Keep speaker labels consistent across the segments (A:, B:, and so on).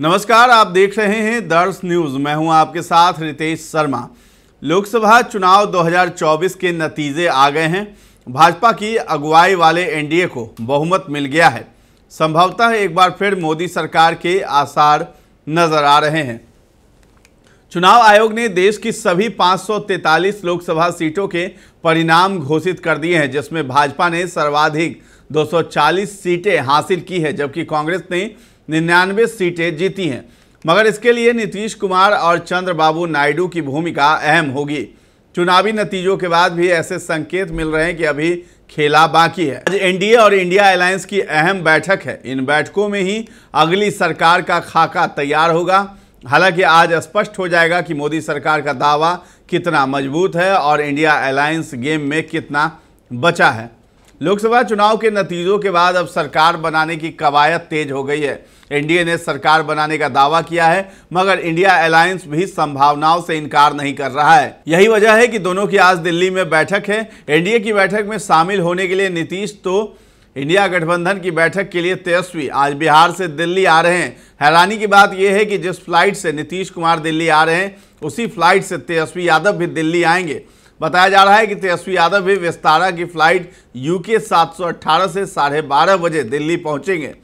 A: नमस्कार आप देख रहे हैं दर्श न्यूज मैं हूं आपके साथ रितेश शर्मा लोकसभा चुनाव 2024 के नतीजे आ गए हैं भाजपा की अगुवाई वाले एनडीए को बहुमत मिल गया है संभवतः एक बार फिर मोदी सरकार के आसार नजर आ रहे हैं चुनाव आयोग ने देश की सभी 543 लोकसभा सीटों के परिणाम घोषित कर दिए हैं जिसमें भाजपा ने सर्वाधिक 240 सीटें हासिल की है जबकि कांग्रेस ने निन्यानवे सीटें जीती हैं मगर इसके लिए नीतीश कुमार और चंद्रबाबू नायडू की भूमिका अहम होगी चुनावी नतीजों के बाद भी ऐसे संकेत मिल रहे हैं कि अभी खेला बाकी है आज एनडीए और इंडिया अलायंस की अहम बैठक है इन बैठकों में ही अगली सरकार का खाका तैयार होगा हालांकि आज स्पष्ट हो जाएगा कि मोदी सरकार का दावा कितना मजबूत है और इंडिया अलायंस गेम में कितना बचा है लोकसभा चुनाव के नतीजों के बाद अब सरकार बनाने की कवायद तेज हो गई है एनडीए ने सरकार बनाने का दावा किया है मगर इंडिया अलायंस भी संभावनाओं से इनकार नहीं कर रहा है यही वजह है कि दोनों की आज दिल्ली में बैठक है एनडीए की बैठक में शामिल होने के लिए नीतीश तो इंडिया गठबंधन की बैठक के लिए तेजस्वी आज बिहार से दिल्ली आ रहे हैं हैरानी की बात यह है कि जिस फ्लाइट से नीतीश कुमार दिल्ली आ रहे हैं उसी फ्लाइट से तेजस्वी यादव भी दिल्ली आएंगे बताया जा रहा है कि तेजस्वी यादव भी विस्तारा की फ्लाइट यूके 718 से साढ़े बारह बजे दिल्ली पहुंचेंगे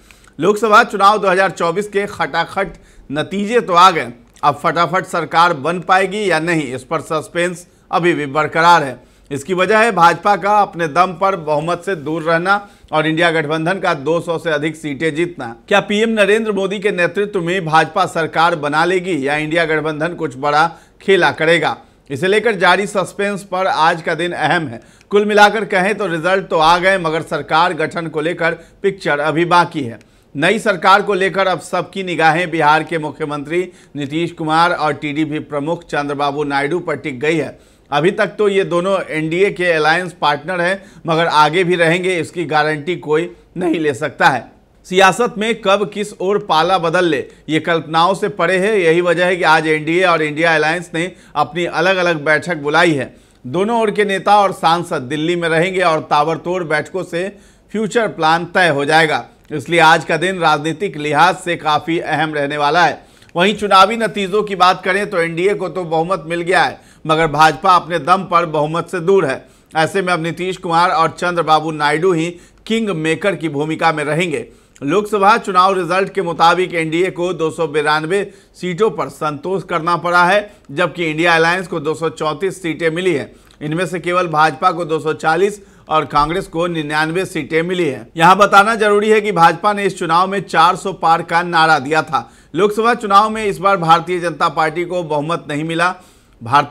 A: लोकसभा चुनाव 2024 के खटाखट नतीजे तो आ गए अब फटाफट सरकार बन पाएगी या नहीं इस पर सस्पेंस अभी भी बरकरार है इसकी वजह है भाजपा का अपने दम पर बहुमत से दूर रहना और इंडिया गठबंधन का 200 से अधिक सीटें जीतना क्या पीएम नरेंद्र मोदी के नेतृत्व में भाजपा सरकार बना लेगी या इंडिया गठबंधन कुछ बड़ा खेला करेगा इसे लेकर जारी सस्पेंस पर आज का दिन अहम है कुल मिलाकर कहें तो रिजल्ट तो आ गए मगर सरकार गठन को लेकर पिक्चर अभी बाकी है नई सरकार को लेकर अब सबकी निगाहें बिहार के मुख्यमंत्री नीतीश कुमार और टीडीपी प्रमुख चंद्रबाबू नायडू पर टिक गई है अभी तक तो ये दोनों एनडीए के अलायंस पार्टनर हैं मगर आगे भी रहेंगे इसकी गारंटी कोई नहीं ले सकता है सियासत में कब किस ओर पाला बदल ले ये कल्पनाओं से परे है यही वजह है कि आज एनडीए और इंडिया अलायंस ने अपनी अलग अलग बैठक बुलाई है दोनों ओर के नेता और सांसद दिल्ली में रहेंगे और ताबड़तोड़ बैठकों से फ्यूचर प्लान तय हो जाएगा इसलिए आज का दिन राजनीतिक लिहाज से काफ़ी अहम रहने वाला है वहीं चुनावी नतीजों की बात करें तो एनडीए को तो बहुमत मिल गया है मगर भाजपा अपने दम पर बहुमत से दूर है ऐसे में अब नीतीश कुमार और चंद्रबाबू नायडू ही किंग मेकर की भूमिका में रहेंगे लोकसभा चुनाव रिजल्ट के मुताबिक एनडीए को दो सीटों पर संतोष करना पड़ा है जबकि इंडिया अलायंस को दो सीटें मिली हैं इनमें से केवल भाजपा को 240 और कांग्रेस को निन्यानवे सीटें मिली हैं। यहां बताना जरूरी है कि भाजपा ने इस चुनाव में 400 पार का नारा दिया था लोकसभा चुनाव में इस बार भारतीय जनता पार्टी को बहुमत नहीं मिला भार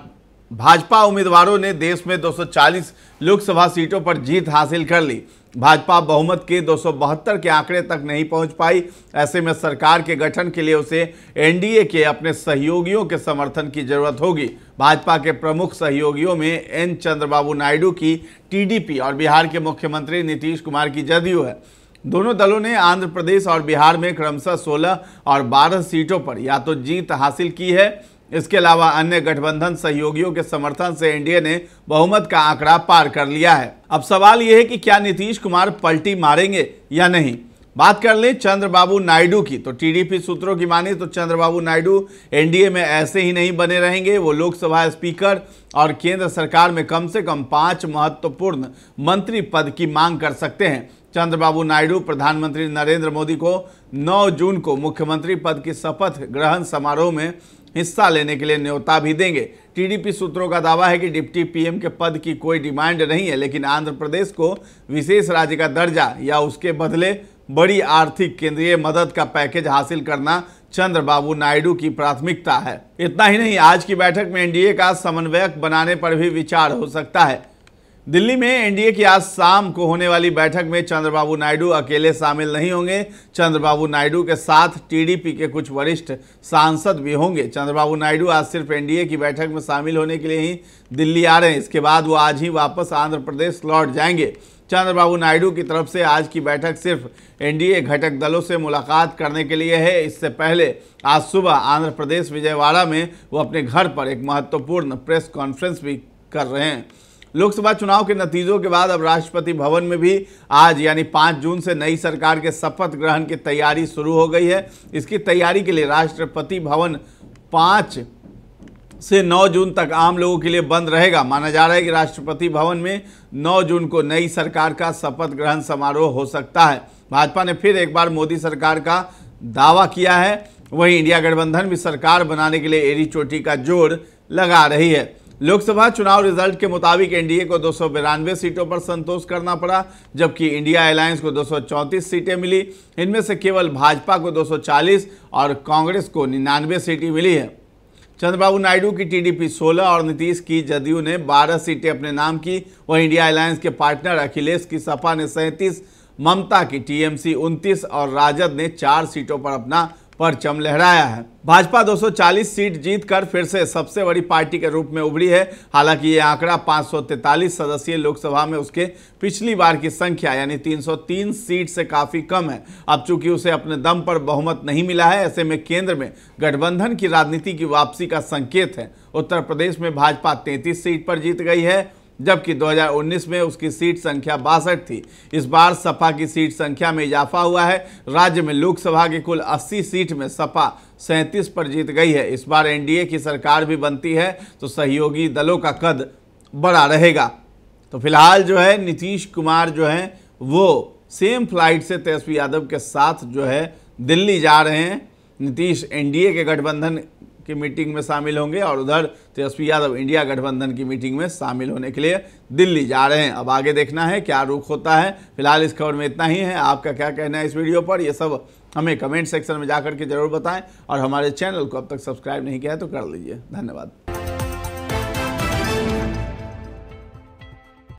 A: भाजपा उम्मीदवारों ने देश में 240 लोकसभा सीटों पर जीत हासिल कर ली भाजपा बहुमत के दो के आंकड़े तक नहीं पहुंच पाई ऐसे में सरकार के गठन के लिए उसे एनडीए के अपने सहयोगियों के समर्थन की जरूरत होगी भाजपा के प्रमुख सहयोगियों में एन चंद्रबाबू नायडू की टीडीपी और बिहार के मुख्यमंत्री नीतीश कुमार की जदयू है दोनों दलों ने आंध्र प्रदेश और बिहार में क्रमशः सोलह और बारह सीटों पर या तो जीत हासिल की है इसके अलावा अन्य गठबंधन सहयोगियों के समर्थन से एनडीए ने बहुमत का आंकड़ा पार कर लिया है अब सवाल यह है कि क्या नीतीश कुमार पलटी मारेंगे या नहीं बात कर लें चंद्रबाबू नायडू की तो टीडीपी सूत्रों की माने तो चंद्रबाबू नायडू एनडीए में ऐसे ही नहीं बने रहेंगे वो लोकसभा स्पीकर और केंद्र सरकार में कम से कम पांच महत्वपूर्ण मंत्री पद की मांग कर सकते हैं चंद्रबाबू नायडू प्रधानमंत्री नरेंद्र मोदी को 9 जून को मुख्यमंत्री पद की शपथ ग्रहण समारोह में हिस्सा लेने के लिए न्योता भी देंगे टीडीपी सूत्रों का दावा है कि डिप्टी पीएम के पद की कोई डिमांड नहीं है लेकिन आंध्र प्रदेश को विशेष राज्य का दर्जा या उसके बदले बड़ी आर्थिक केंद्रीय मदद का पैकेज हासिल करना चंद्रबाबू नायडू की प्राथमिकता है इतना ही नहीं आज की बैठक में एनडीए का समन्वयक बनाने पर भी विचार हो सकता है दिल्ली में एनडीए की आज शाम को होने वाली बैठक में चंद्रबाबू नायडू अकेले शामिल नहीं होंगे चंद्रबाबू नायडू के साथ टीडीपी के कुछ वरिष्ठ सांसद भी होंगे चंद्रबाबू नायडू आज सिर्फ एनडीए की बैठक में शामिल होने के लिए ही दिल्ली आ रहे हैं इसके बाद वो आज ही वापस आंध्र प्रदेश लौट जाएंगे चंद्रबाबू नायडू की तरफ से आज की बैठक सिर्फ एनडीए घटक दलों से मुलाकात करने के लिए है इससे पहले आज सुबह आंध्र प्रदेश विजयवाड़ा में वो अपने घर पर एक महत्वपूर्ण प्रेस कॉन्फ्रेंस भी कर रहे हैं लोकसभा चुनाव के नतीजों के बाद अब राष्ट्रपति भवन में भी आज यानी पाँच जून से नई सरकार के शपथ ग्रहण की तैयारी शुरू हो गई है इसकी तैयारी के लिए राष्ट्रपति भवन पाँच से 9 जून तक आम लोगों के लिए बंद रहेगा माना जा रहा है कि राष्ट्रपति भवन में 9 जून को नई सरकार का शपथ ग्रहण समारोह हो सकता है भाजपा ने फिर एक बार मोदी सरकार का दावा किया है वहीं इंडिया गठबंधन भी सरकार बनाने के लिए एरी चोटी का जोर लगा रही है लोकसभा चुनाव रिजल्ट के मुताबिक एनडीए को दो सीटों पर संतोष करना पड़ा जबकि इंडिया अलायंस को दो सीटें मिली इनमें से केवल भाजपा को 240 और कांग्रेस को निन्यानवे सीटें मिली है चंद्रबाबू नायडू की टीडीपी 16 और नीतीश की जदयू ने 12 सीटें अपने नाम की वह इंडिया अलायंस के पार्टनर अखिलेश की सपा ने सैंतीस ममता की टीएमसी उनतीस और राजद ने चार सीटों पर अपना परचम लहराया है भाजपा 240 सीट जीतकर फिर से सबसे बड़ी पार्टी के रूप में उभरी है हालांकि ये आंकड़ा 543 सदस्यीय लोकसभा में उसके पिछली बार की संख्या यानी 303 सीट से काफ़ी कम है अब चूंकि उसे अपने दम पर बहुमत नहीं मिला है ऐसे में केंद्र में गठबंधन की राजनीति की वापसी का संकेत है उत्तर प्रदेश में भाजपा तैंतीस सीट पर जीत गई है जबकि 2019 में उसकी सीट संख्या बासठ थी इस बार सपा की सीट संख्या में इजाफा हुआ है राज्य में लोकसभा की कुल 80 सीट में सपा सैंतीस पर जीत गई है इस बार एनडीए की सरकार भी बनती है तो सहयोगी दलों का कद बड़ा रहेगा तो फिलहाल जो है नीतीश कुमार जो हैं वो सेम फ्लाइट से तेजस्वी यादव के साथ जो है दिल्ली जा रहे हैं नीतीश एनडीए के गठबंधन की मीटिंग में शामिल होंगे और उधर तेजस्वी यादव इंडिया गठबंधन की मीटिंग में शामिल होने के लिए दिल्ली जा रहे हैं अब आगे देखना है क्या रुख होता है फिलहाल इस खबर में इतना ही है आपका क्या कहना है इस वीडियो पर यह सब हमें कमेंट सेक्शन में जाकर के जरूर बताएं और हमारे चैनल को अब तक सब्सक्राइब नहीं किया है तो कर लीजिए धन्यवाद